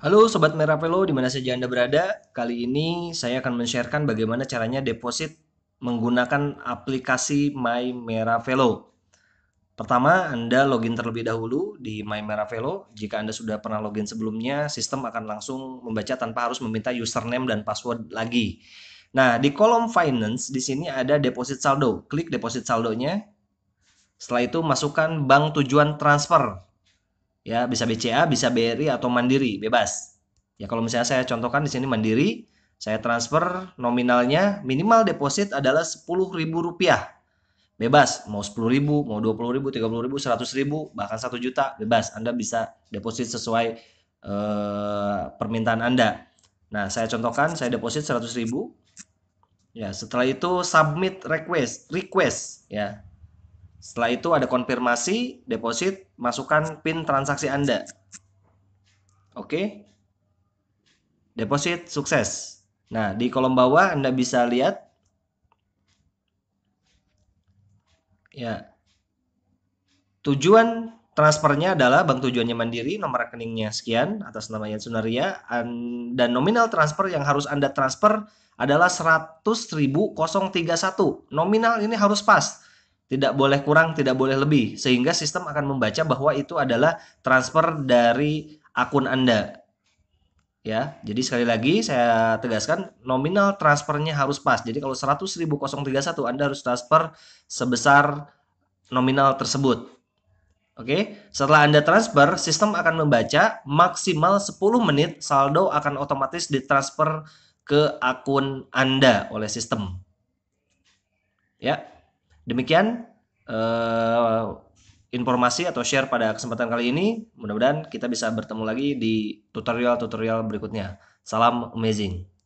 Halo Sobat Merapelo, di mana saja Anda berada? Kali ini saya akan men-sharekan bagaimana caranya deposit menggunakan aplikasi My Merapelo. Pertama, Anda login terlebih dahulu di My Merapelo. Jika Anda sudah pernah login sebelumnya, sistem akan langsung membaca tanpa harus meminta username dan password lagi. Nah, di kolom finance di sini ada deposit saldo. Klik deposit saldonya. Setelah itu masukkan bank tujuan transfer ya bisa BCA bisa BRI atau Mandiri bebas ya kalau misalnya saya contohkan di sini Mandiri saya transfer nominalnya minimal deposit adalah sepuluh ribu rupiah bebas mau sepuluh ribu mau dua puluh ribu tiga puluh ribu seratus ribu bahkan satu juta bebas Anda bisa deposit sesuai eh, permintaan Anda nah saya contohkan saya deposit seratus ribu ya setelah itu submit request request ya setelah itu ada konfirmasi deposit, masukkan PIN transaksi Anda. Oke. Deposit sukses. Nah, di kolom bawah Anda bisa lihat ya. Tujuan transfernya adalah bank tujuannya Mandiri, nomor rekeningnya sekian atas nama Yan Sunaria dan nominal transfer yang harus Anda transfer adalah 100.031. Nominal ini harus pas tidak boleh kurang, tidak boleh lebih, sehingga sistem akan membaca bahwa itu adalah transfer dari akun Anda. Ya, jadi sekali lagi saya tegaskan nominal transfernya harus pas. Jadi kalau 100.031 Anda harus transfer sebesar nominal tersebut. Oke, setelah Anda transfer, sistem akan membaca maksimal 10 menit saldo akan otomatis ditransfer ke akun Anda oleh sistem. Ya, Demikian uh, informasi atau share pada kesempatan kali ini. Mudah-mudahan kita bisa bertemu lagi di tutorial-tutorial berikutnya. Salam amazing.